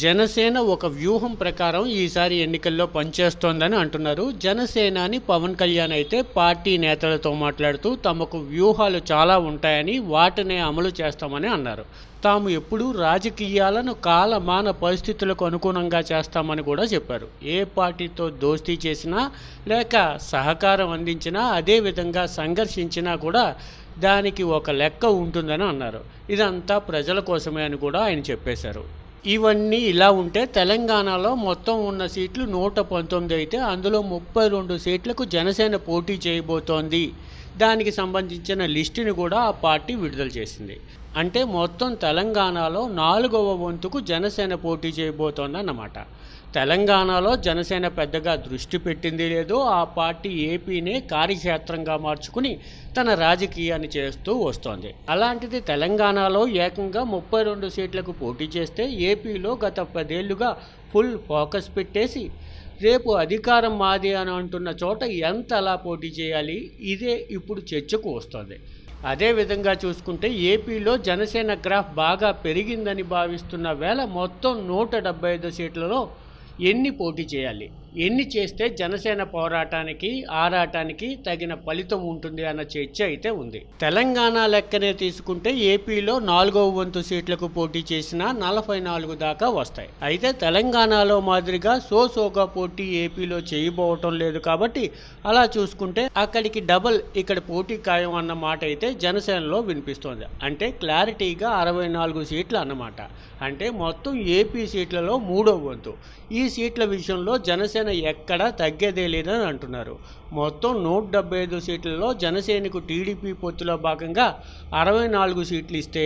జనసేన ఒక వ్యూహం ప్రకారం ఈసారి ఎన్నికల్లో పనిచేస్తోందని అంటున్నారు జనసేనాని పవన్ కళ్యాణ్ అయితే పార్టీ నేతలతో మాట్లాడుతూ తమకు వ్యూహాలు చాలా ఉంటాయని వాటినే అమలు చేస్తామని అన్నారు తాము ఎప్పుడూ రాజకీయాలను కాలమాన పరిస్థితులకు అనుగుణంగా చేస్తామని కూడా చెప్పారు ఏ పార్టీతో దోస్తీ చేసినా లేక సహకారం అందించినా అదేవిధంగా సంఘర్షించినా కూడా దానికి ఒక లెక్క ఉంటుందని అన్నారు ఇదంతా ప్రజల కోసమే అని కూడా ఆయన చెప్పేశారు ఇవన్నీ ఇలా ఉంటే తెలంగాణలో మొత్తం ఉన్న సీట్లు నూట పంతొమ్మిది అయితే అందులో ముప్పై రెండు సీట్లకు జనసేన పోటీ చేయబోతోంది దానికి సంబంధించిన లిస్టుని కూడా ఆ పార్టీ విడుదల చేసింది అంటే మొత్తం తెలంగాణలో నాలుగవ వంతుకు జనసేన పోటీ చేయబోతోందన్నమాట తెలంగాణలో జనసేన పెద్దగా దృష్టి పెట్టింది లేదు ఆ పార్టీ ఏపీనే కార్యక్షేత్రంగా మార్చుకుని తన రాజకీయాన్ని చేస్తూ వస్తోంది అలాంటిది తెలంగాణలో ఏకంగా ముప్పై రెండు సీట్లకు పోటీ చేస్తే ఏపీలో గత పదేళ్లుగా ఫుల్ ఫోకస్ పెట్టేసి రేపు అధికారం మాది అని అంటున్న చోట ఎంత అలా పోటీ చేయాలి ఇదే ఇప్పుడు చర్చకు వస్తుంది అదే విధంగా చూసుకుంటే ఏపీలో జనసేన గ్రాఫ్ బాగా పెరిగిందని భావిస్తున్న వేళ మొత్తం నూట డెబ్బై ఐదు సీట్లలో ఎన్ని పోటీ చేయాలి ఎన్ని చేస్తే జనసేన పోరాటానికి ఆరాటానికి తగిన ఫలితం ఉంటుంది అన్న చర్చ అయితే ఉంది తెలంగాణ లెక్కనే తీసుకుంటే ఏపీలో నాలుగవ వంతు సీట్లకు పోటీ చేసిన నలభై నాలుగు దాకా వస్తాయి అయితే తెలంగాణలో మాదిరిగా సోసోగా పోటీ ఏపీలో చేయబోవటం లేదు కాబట్టి అలా చూసుకుంటే అక్కడికి డబల్ ఇక్కడ పోటీ ఖాయం అన్న మాట అయితే జనసేనలో వినిపిస్తోంది అంటే క్లారిటీగా అరవై నాలుగు సీట్లు అన్నమాట అంటే మొత్తం ఏపీ సీట్లలో మూడో వంతు ఈ సీట్ల విషయంలో జనసేన ఎక్కడా తగ్గేదే లేదని అంటున్నారు మొత్తం నూట డెబ్బై ఐదు సీట్లలో జనసేనకు టీడీపీ పొత్తులో భాగంగా అరవై నాలుగు సీట్లు ఇస్తే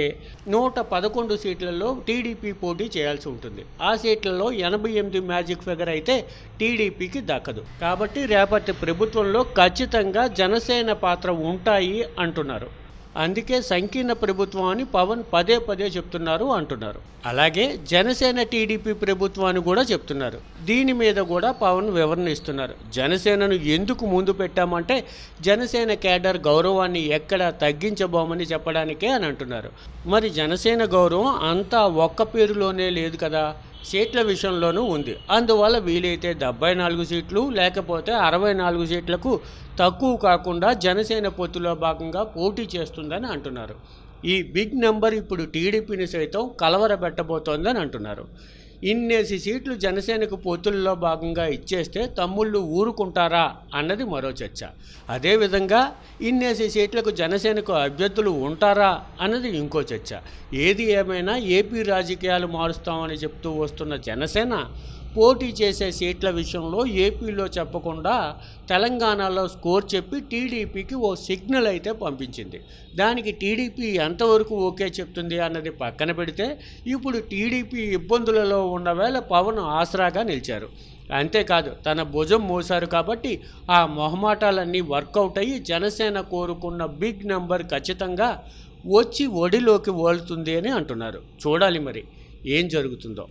నూట పదకొండు సీట్లలో టీడీపీ పోటీ చేయాల్సి ఉంటుంది ఆ సీట్లలో ఎనభై ఎనిమిది మ్యాజిక్ ఫిగర్ అయితే టీడీపీకి దక్కదు కాబట్టి రేపటి ప్రభుత్వంలో ఖచ్చితంగా జనసేన పాత్ర ఉంటాయి అంటున్నారు అందుకే సంకీర్ణ ప్రభుత్వం అని పవన్ పదే పదే చెప్తున్నారు అంటున్నారు అలాగే జనసేన టీడీపీ ప్రభుత్వాన్ని కూడా చెప్తున్నారు దీని మీద కూడా పవన్ వివరణ ఇస్తున్నారు జనసేనను ఎందుకు ముందు పెట్టామంటే జనసేన కేడర్ గౌరవాన్ని ఎక్కడ తగ్గించబోమని చెప్పడానికే అని అంటున్నారు మరి జనసేన గౌరవం అంతా ఒక్క పేరులోనే లేదు కదా సీట్ల విషయంలోనూ ఉంది అందువల్ల వీలైతే డెబ్బై నాలుగు సీట్లు లేకపోతే అరవై నాలుగు సీట్లకు తక్కువ కాకుండా జనసేన పొత్తులో భాగంగా పోటీ చేస్తుందని అంటున్నారు ఈ బిగ్ నెంబర్ ఇప్పుడు టీడీపీని సైతం కలవరబెట్టబోతోందని అంటున్నారు ఇన్నేసి సీట్లు జనసేనకు పోతుల్లో భాగంగా ఇచ్చేస్తే తమ్ముళ్ళు ఊరుకుంటారా అన్నది మరో చర్చ అదేవిధంగా ఇన్నేసి సీట్లకు జనసేనకు అభ్యర్థులు ఉంటారా అన్నది ఇంకో చర్చ ఏది ఏమైనా ఏపీ రాజకీయాలు మారుస్తామని చెప్తూ వస్తున్న జనసేన పోటీ చేసే సీట్ల విషయంలో ఏపీలో చెప్పకుండా తెలంగాణలో స్కోర్ చెప్పి టీడీపీకి ఓ సిగ్నల్ అయితే పంపించింది దానికి టీడీపీ ఎంతవరకు ఓకే చెప్తుంది అన్నది పక్కన పెడితే ఇప్పుడు టీడీపీ ఇబ్బందులలో ఉన్న వేళ పవన్ ఆసరాగా నిలిచారు అంతేకాదు తన భుజం మోశారు కాబట్టి ఆ మొహమాటాలన్నీ వర్కౌట్ అయ్యి జనసేన కోరుకున్న బిగ్ నెంబర్ ఖచ్చితంగా వచ్చి ఒడిలోకి ఓలుతుంది అని అంటున్నారు చూడాలి మరి ఏం జరుగుతుందో